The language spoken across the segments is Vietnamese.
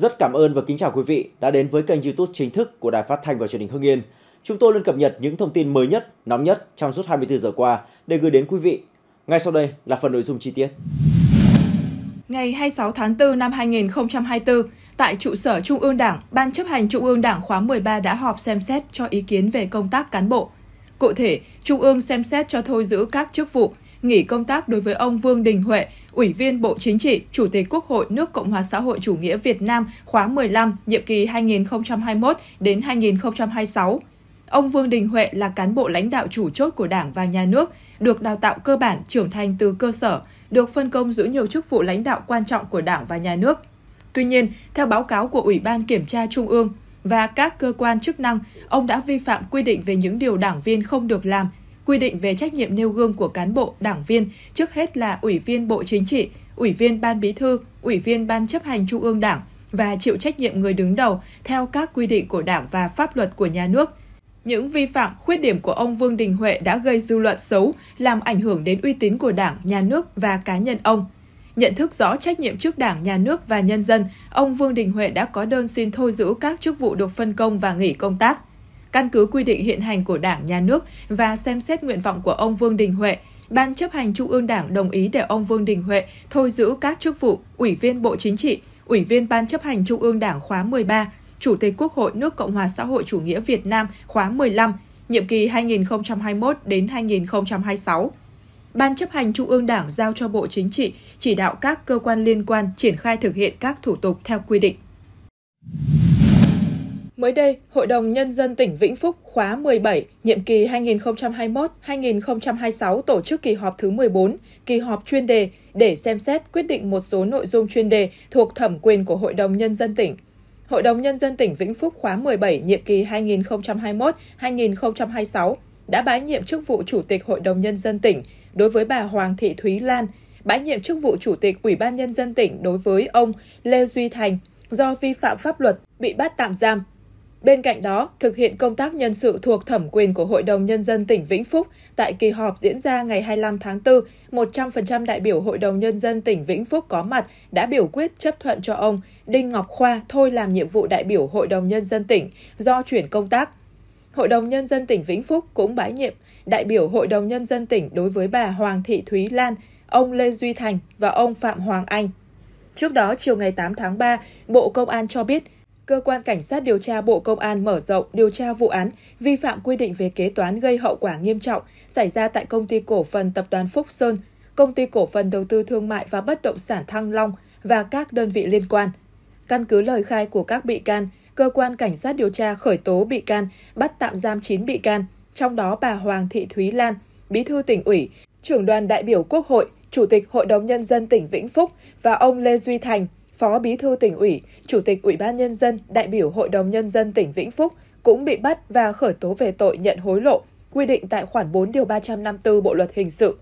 Rất cảm ơn và kính chào quý vị đã đến với kênh YouTube chính thức của Đài Phát thanh và Truyền hình Hưng Yên. Chúng tôi luôn cập nhật những thông tin mới nhất, nóng nhất trong suốt 24 giờ qua để gửi đến quý vị. Ngay sau đây là phần nội dung chi tiết. Ngày 26 tháng 4 năm 2024, tại trụ sở Trung ương Đảng, Ban chấp hành Trung ương Đảng khóa 13 đã họp xem xét cho ý kiến về công tác cán bộ. Cụ thể, Trung ương xem xét cho thôi giữ các chức vụ, nghỉ công tác đối với ông Vương Đình Huệ, Ủy viên Bộ Chính trị, Chủ tịch Quốc hội nước Cộng hòa xã hội chủ nghĩa Việt Nam khóa 15, nhiệm kỳ 2021 đến 2026. Ông Vương Đình Huệ là cán bộ lãnh đạo chủ chốt của Đảng và Nhà nước, được đào tạo cơ bản trưởng thành từ cơ sở, được phân công giữ nhiều chức vụ lãnh đạo quan trọng của Đảng và Nhà nước. Tuy nhiên, theo báo cáo của Ủy ban Kiểm tra Trung ương và các cơ quan chức năng, ông đã vi phạm quy định về những điều đảng viên không được làm quy định về trách nhiệm nêu gương của cán bộ, đảng viên, trước hết là Ủy viên Bộ Chính trị, Ủy viên Ban Bí thư, Ủy viên Ban chấp hành Trung ương Đảng và chịu trách nhiệm người đứng đầu theo các quy định của Đảng và pháp luật của nhà nước. Những vi phạm, khuyết điểm của ông Vương Đình Huệ đã gây dư luận xấu, làm ảnh hưởng đến uy tín của Đảng, nhà nước và cá nhân ông. Nhận thức rõ trách nhiệm trước Đảng, nhà nước và nhân dân, ông Vương Đình Huệ đã có đơn xin thôi giữ các chức vụ được phân công và nghỉ công tác. Căn cứ quy định hiện hành của Đảng, Nhà nước và xem xét nguyện vọng của ông Vương Đình Huệ, Ban chấp hành Trung ương Đảng đồng ý để ông Vương Đình Huệ thôi giữ các chức vụ Ủy viên Bộ Chính trị, Ủy viên Ban chấp hành Trung ương Đảng khóa 13, Chủ tịch Quốc hội nước Cộng hòa xã hội chủ nghĩa Việt Nam khóa 15, nhiệm kỳ 2021 đến 2026. Ban chấp hành Trung ương Đảng giao cho Bộ Chính trị chỉ đạo các cơ quan liên quan triển khai thực hiện các thủ tục theo quy định. Mới đây, Hội đồng Nhân dân tỉnh Vĩnh Phúc khóa 17, nhiệm kỳ 2021-2026 tổ chức kỳ họp thứ 14, kỳ họp chuyên đề để xem xét quyết định một số nội dung chuyên đề thuộc thẩm quyền của Hội đồng Nhân dân tỉnh. Hội đồng Nhân dân tỉnh Vĩnh Phúc khóa 17, nhiệm kỳ 2021-2026 đã bãi nhiệm chức vụ Chủ tịch Hội đồng Nhân dân tỉnh đối với bà Hoàng Thị Thúy Lan, bãi nhiệm chức vụ Chủ tịch Ủy ban Nhân dân tỉnh đối với ông Lê Duy Thành do vi phạm pháp luật bị bắt tạm giam Bên cạnh đó, thực hiện công tác nhân sự thuộc thẩm quyền của Hội đồng Nhân dân tỉnh Vĩnh Phúc tại kỳ họp diễn ra ngày 25 tháng 4, 100% đại biểu Hội đồng Nhân dân tỉnh Vĩnh Phúc có mặt đã biểu quyết chấp thuận cho ông Đinh Ngọc Khoa thôi làm nhiệm vụ đại biểu Hội đồng Nhân dân tỉnh do chuyển công tác. Hội đồng Nhân dân tỉnh Vĩnh Phúc cũng bãi nhiệm đại biểu Hội đồng Nhân dân tỉnh đối với bà Hoàng Thị Thúy Lan, ông Lê Duy Thành và ông Phạm Hoàng Anh. Trước đó, chiều ngày 8 tháng 3, Bộ Công an cho biết cơ quan cảnh sát điều tra Bộ Công an mở rộng điều tra vụ án vi phạm quy định về kế toán gây hậu quả nghiêm trọng xảy ra tại công ty cổ phần tập đoàn Phúc Sơn, công ty cổ phần đầu tư thương mại và bất động sản Thăng Long và các đơn vị liên quan. Căn cứ lời khai của các bị can, cơ quan cảnh sát điều tra khởi tố bị can, bắt tạm giam 9 bị can, trong đó bà Hoàng Thị Thúy Lan, Bí thư tỉnh ủy, trưởng đoàn đại biểu Quốc hội, Chủ tịch Hội đồng Nhân dân tỉnh Vĩnh Phúc và ông Lê Duy Thành, Phó Bí thư tỉnh ủy, Chủ tịch Ủy ban Nhân dân, đại biểu Hội đồng Nhân dân tỉnh Vĩnh Phúc cũng bị bắt và khởi tố về tội nhận hối lộ, quy định tại khoản 4 điều 354 Bộ Luật Hình sự.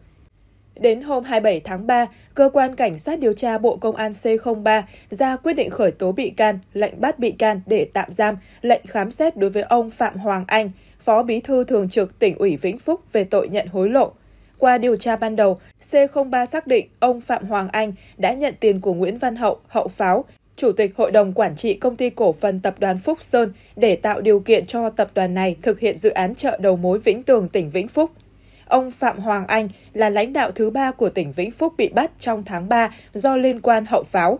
Đến hôm 27 tháng 3, Cơ quan Cảnh sát điều tra Bộ Công an C03 ra quyết định khởi tố bị can, lệnh bắt bị can để tạm giam, lệnh khám xét đối với ông Phạm Hoàng Anh, Phó Bí thư Thường trực tỉnh ủy Vĩnh Phúc về tội nhận hối lộ. Qua điều tra ban đầu, C03 xác định ông Phạm Hoàng Anh đã nhận tiền của Nguyễn Văn Hậu, hậu pháo, Chủ tịch Hội đồng Quản trị Công ty Cổ phần Tập đoàn Phúc Sơn để tạo điều kiện cho tập đoàn này thực hiện dự án chợ đầu mối Vĩnh Tường, tỉnh Vĩnh Phúc. Ông Phạm Hoàng Anh là lãnh đạo thứ ba của tỉnh Vĩnh Phúc bị bắt trong tháng 3 do liên quan hậu pháo.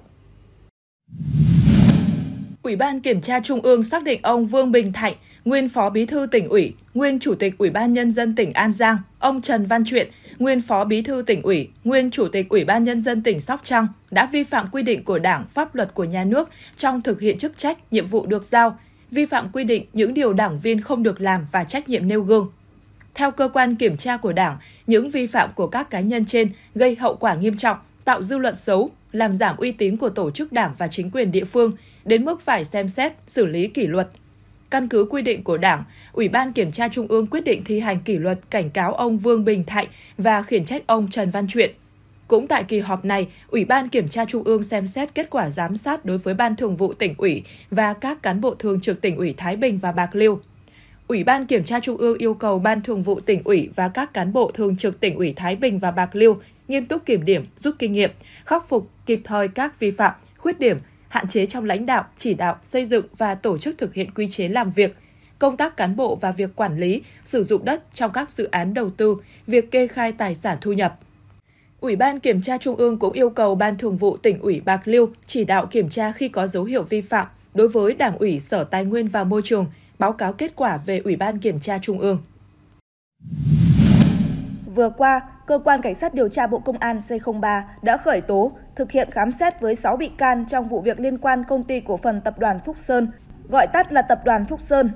Ủy ban Kiểm tra Trung ương xác định ông Vương Bình Thạnh nguyên Phó Bí thư tỉnh ủy, nguyên Chủ tịch Ủy ban Nhân dân tỉnh An Giang, ông Trần Văn Truyện, nguyên Phó Bí thư tỉnh ủy, nguyên Chủ tịch Ủy ban Nhân dân tỉnh Sóc Trăng đã vi phạm quy định của Đảng, pháp luật của nhà nước trong thực hiện chức trách, nhiệm vụ được giao, vi phạm quy định những điều đảng viên không được làm và trách nhiệm nêu gương. Theo cơ quan kiểm tra của Đảng, những vi phạm của các cá nhân trên gây hậu quả nghiêm trọng, tạo dư luận xấu, làm giảm uy tín của tổ chức đảng và chính quyền địa phương, đến mức phải xem xét, xử lý kỷ luật, Căn cứ quy định của Đảng, Ủy ban Kiểm tra Trung ương quyết định thi hành kỷ luật cảnh cáo ông Vương Bình Thạnh và khiển trách ông Trần Văn Truyện. Cũng tại kỳ họp này, Ủy ban Kiểm tra Trung ương xem xét kết quả giám sát đối với Ban Thường vụ tỉnh ủy và các cán bộ thường trực tỉnh ủy Thái Bình và Bạc Liêu. Ủy ban Kiểm tra Trung ương yêu cầu Ban Thường vụ tỉnh ủy và các cán bộ thường trực tỉnh ủy Thái Bình và Bạc Liêu nghiêm túc kiểm điểm, rút kinh nghiệm, khắc phục kịp thời các vi phạm, khuyết điểm hạn chế trong lãnh đạo, chỉ đạo, xây dựng và tổ chức thực hiện quy chế làm việc, công tác cán bộ và việc quản lý, sử dụng đất trong các dự án đầu tư, việc kê khai tài sản thu nhập. Ủy ban Kiểm tra Trung ương cũng yêu cầu Ban Thường vụ tỉnh ủy Bạc Liêu chỉ đạo kiểm tra khi có dấu hiệu vi phạm đối với Đảng ủy Sở Tài nguyên và Môi trường, báo cáo kết quả về Ủy ban Kiểm tra Trung ương. Vừa qua, cơ quan cảnh sát điều tra Bộ Công an C03 đã khởi tố, thực hiện khám xét với 6 bị can trong vụ việc liên quan công ty cổ phần tập đoàn Phúc Sơn, gọi tắt là tập đoàn Phúc Sơn.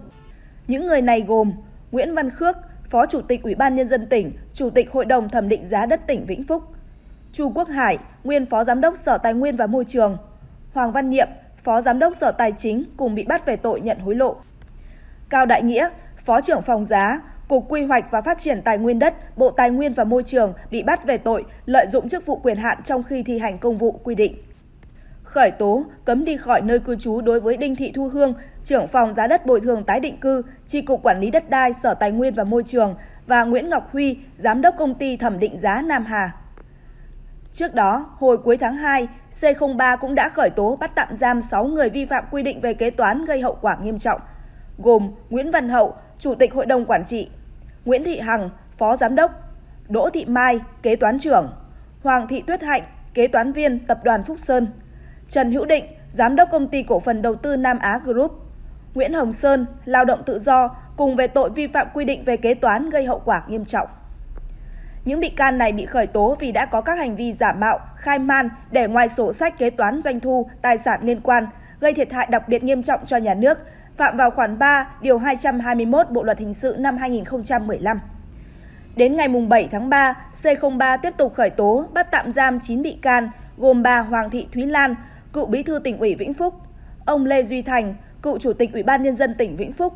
Những người này gồm Nguyễn Văn Khước, Phó Chủ tịch Ủy ban Nhân dân tỉnh, Chủ tịch Hội đồng Thẩm định giá đất tỉnh Vĩnh Phúc, Chu Quốc Hải, nguyên Phó Giám đốc Sở Tài nguyên và Môi trường, Hoàng Văn Niệm, Phó Giám đốc Sở Tài chính cùng bị bắt về tội nhận hối lộ. Cao Đại Nghĩa, Phó trưởng phòng giá, Cục Quy hoạch và Phát triển Tài nguyên đất, Bộ Tài nguyên và Môi trường bị bắt về tội lợi dụng chức vụ quyền hạn trong khi thi hành công vụ quy định. Khởi tố, cấm đi khỏi nơi cư trú đối với Đinh Thị Thu Hương, trưởng phòng giá đất bồi thường tái định cư, Chi Cục Quản lý Đất đai Sở Tài nguyên và Môi trường và Nguyễn Ngọc Huy, Giám đốc Công ty Thẩm định giá Nam Hà. Trước đó, hồi cuối tháng 2, C03 cũng đã khởi tố bắt tạm giam 6 người vi phạm quy định về kế toán gây hậu quả nghiêm trọng, gồm Nguyễn Văn Hậu, Chủ tịch Hội đồng Quản trị Nguyễn Thị Hằng, Phó Giám đốc, Đỗ Thị Mai, Kế toán trưởng, Hoàng Thị Tuyết Hạnh, Kế toán viên Tập đoàn Phúc Sơn, Trần Hữu Định, Giám đốc Công ty Cổ phần Đầu tư Nam Á Group, Nguyễn Hồng Sơn, lao động tự do cùng về tội vi phạm quy định về kế toán gây hậu quả nghiêm trọng. Những bị can này bị khởi tố vì đã có các hành vi giả mạo, khai man để ngoài sổ sách kế toán doanh thu, tài sản liên quan, gây thiệt hại đặc biệt nghiêm trọng cho nhà nước, phạm vào khoản 3, điều 221 Bộ luật hình sự năm 2015. Đến ngày 7 tháng 3, C03 tiếp tục khởi tố, bắt tạm giam 9 bị can, gồm bà Hoàng Thị Thúy Lan, cựu bí thư tỉnh ủy Vĩnh Phúc, ông Lê Duy Thành, cựu chủ tịch Ủy ban nhân dân tỉnh Vĩnh Phúc,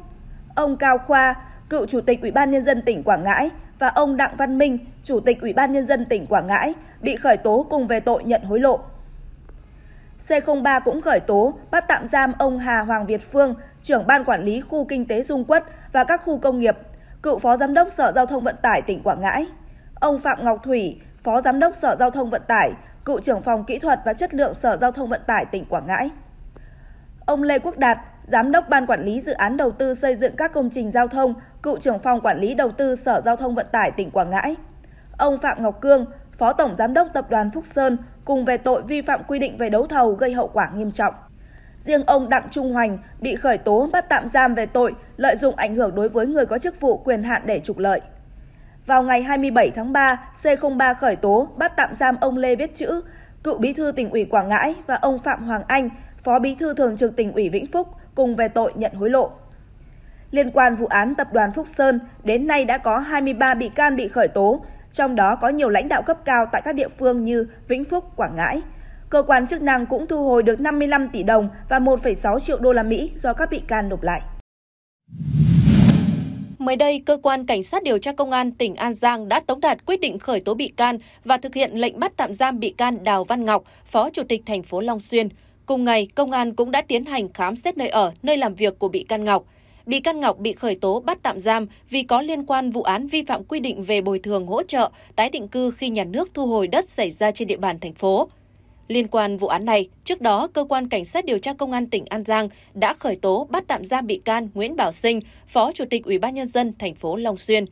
ông Cao Khoa, cựu chủ tịch Ủy ban nhân dân tỉnh Quảng Ngãi và ông Đặng Văn Minh, chủ tịch Ủy ban nhân dân tỉnh Quảng Ngãi bị khởi tố cùng về tội nhận hối lộ. C03 cũng khởi tố bắt tạm giam ông Hà Hoàng Việt Phương, trưởng ban quản lý khu kinh tế Dung Quất và các khu công nghiệp, cựu phó giám đốc Sở Giao thông Vận tải tỉnh Quảng Ngãi. Ông Phạm Ngọc Thủy, phó giám đốc Sở Giao thông Vận tải, cựu trưởng phòng kỹ thuật và chất lượng Sở Giao thông Vận tải tỉnh Quảng Ngãi. Ông Lê Quốc Đạt, giám đốc ban quản lý dự án đầu tư xây dựng các công trình giao thông, cựu trưởng phòng quản lý đầu tư Sở Giao thông Vận tải tỉnh Quảng Ngãi. Ông Phạm Ngọc Cương, phó tổng giám đốc tập đoàn Phúc Sơn cùng về tội vi phạm quy định về đấu thầu gây hậu quả nghiêm trọng. Riêng ông Đặng Trung Hoành bị khởi tố bắt tạm giam về tội lợi dụng ảnh hưởng đối với người có chức vụ quyền hạn để trục lợi. Vào ngày 27 tháng 3, C03 khởi tố bắt tạm giam ông Lê Viết Chữ, cựu bí thư tỉnh ủy Quảng Ngãi và ông Phạm Hoàng Anh, phó bí thư thường trực tỉnh ủy Vĩnh Phúc cùng về tội nhận hối lộ. Liên quan vụ án tập đoàn Phúc Sơn, đến nay đã có 23 bị can bị khởi tố, trong đó có nhiều lãnh đạo cấp cao tại các địa phương như Vĩnh Phúc, Quảng Ngãi – Cơ quan chức năng cũng thu hồi được 55 tỷ đồng và 1,6 triệu đô la Mỹ do các bị can nộp lại. Mới đây, cơ quan cảnh sát điều tra công an tỉnh An Giang đã tống đạt quyết định khởi tố bị can và thực hiện lệnh bắt tạm giam bị can Đào Văn Ngọc, Phó Chủ tịch thành phố Long Xuyên. Cùng ngày, công an cũng đã tiến hành khám xét nơi ở, nơi làm việc của bị can Ngọc. Bị can Ngọc bị khởi tố bắt tạm giam vì có liên quan vụ án vi phạm quy định về bồi thường hỗ trợ, tái định cư khi nhà nước thu hồi đất xảy ra trên địa bàn thành phố. Liên quan vụ án này, trước đó, Cơ quan Cảnh sát điều tra Công an tỉnh An Giang đã khởi tố bắt tạm giam bị can Nguyễn Bảo Sinh, Phó Chủ tịch Ủy ban Nhân dân thành phố Long Xuyên.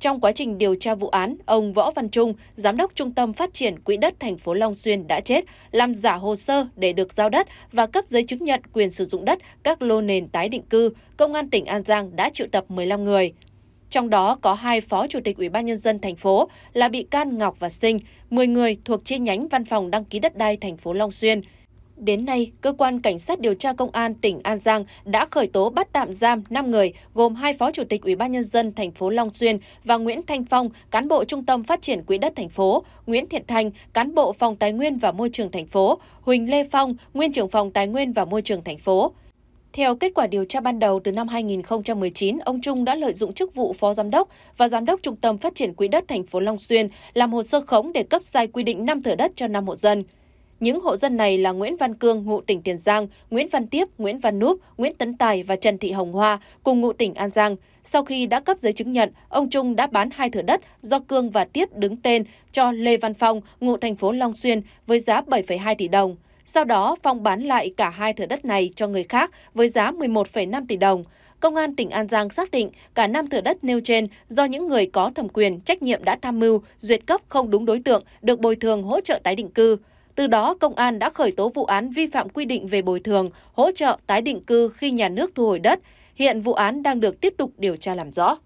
Trong quá trình điều tra vụ án, ông Võ Văn Trung, Giám đốc Trung tâm Phát triển Quỹ đất thành phố Long Xuyên đã chết, làm giả hồ sơ để được giao đất và cấp giấy chứng nhận quyền sử dụng đất các lô nền tái định cư. Công an tỉnh An Giang đã triệu tập 15 người trong đó có hai phó chủ tịch Ủy ban nhân dân thành phố là bị can Ngọc và Sinh, 10 người thuộc chi nhánh văn phòng đăng ký đất đai thành phố Long Xuyên. Đến nay, cơ quan cảnh sát điều tra công an tỉnh An Giang đã khởi tố bắt tạm giam 5 người, gồm hai phó chủ tịch Ủy ban nhân dân thành phố Long Xuyên và Nguyễn Thanh Phong, cán bộ Trung tâm Phát triển Quỹ đất thành phố, Nguyễn Thiện Thành, cán bộ Phòng Tài nguyên và Môi trường thành phố, Huỳnh Lê Phong, nguyên trưởng phòng Tài nguyên và Môi trường thành phố. Theo kết quả điều tra ban đầu, từ năm 2019, ông Trung đã lợi dụng chức vụ Phó Giám đốc và Giám đốc Trung tâm Phát triển Quỹ đất thành phố Long Xuyên làm hồ sơ khống để cấp sai quy định 5 thửa đất cho 5 hộ dân. Những hộ dân này là Nguyễn Văn Cương, ngụ tỉnh Tiền Giang, Nguyễn Văn Tiếp, Nguyễn Văn Núp, Nguyễn Tấn Tài và Trần Thị Hồng Hoa, cùng ngụ tỉnh An Giang. Sau khi đã cấp giấy chứng nhận, ông Trung đã bán hai thửa đất do Cương và Tiếp đứng tên cho Lê Văn Phong, ngụ thành phố Long Xuyên, với giá 7,2 tỷ đồng. Sau đó, Phong bán lại cả hai thửa đất này cho người khác với giá 11,5 tỷ đồng. Công an tỉnh An Giang xác định cả năm thửa đất nêu trên do những người có thẩm quyền trách nhiệm đã tham mưu, duyệt cấp không đúng đối tượng được bồi thường hỗ trợ tái định cư. Từ đó, công an đã khởi tố vụ án vi phạm quy định về bồi thường, hỗ trợ tái định cư khi nhà nước thu hồi đất. Hiện vụ án đang được tiếp tục điều tra làm rõ.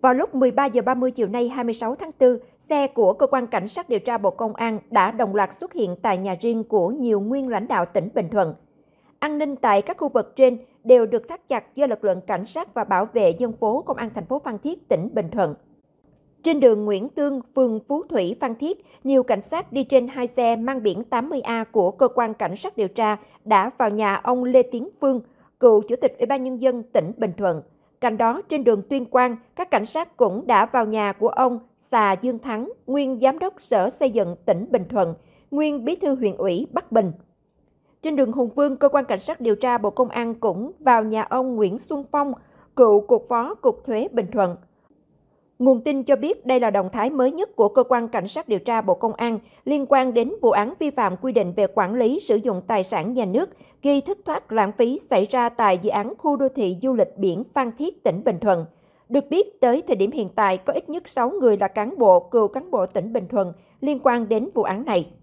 Vào lúc 13 giờ 30 chiều nay 26 tháng 4, Xe của Cơ quan Cảnh sát điều tra Bộ Công an đã đồng loạt xuất hiện tại nhà riêng của nhiều nguyên lãnh đạo tỉnh Bình Thuận. An ninh tại các khu vực trên đều được thắt chặt do lực lượng cảnh sát và bảo vệ dân phố Công an thành phố Phan Thiết, tỉnh Bình Thuận. Trên đường Nguyễn Tương, phường Phú Thủy, Phan Thiết, nhiều cảnh sát đi trên hai xe mang biển 80A của cơ quan cảnh sát điều tra đã vào nhà ông Lê Tiến Phương, cựu chủ tịch Ủy ban nhân dân tỉnh Bình Thuận. Cạnh đó, trên đường Tuyên Quang, các cảnh sát cũng đã vào nhà của ông Xà Dương Thắng, nguyên giám đốc Sở Xây dựng tỉnh Bình Thuận, nguyên bí thư huyện ủy Bắc Bình. Trên đường Hùng Vương, cơ quan cảnh sát điều tra Bộ Công an cũng vào nhà ông Nguyễn Xuân Phong, cựu cục phó cục thuế Bình Thuận. Nguồn tin cho biết đây là động thái mới nhất của Cơ quan Cảnh sát điều tra Bộ Công an liên quan đến vụ án vi phạm quy định về quản lý sử dụng tài sản nhà nước gây thất thoát lãng phí xảy ra tại dự án khu đô thị du lịch biển Phan Thiết, tỉnh Bình Thuận. Được biết, tới thời điểm hiện tại có ít nhất 6 người là cán bộ, cựu cán bộ tỉnh Bình Thuận liên quan đến vụ án này.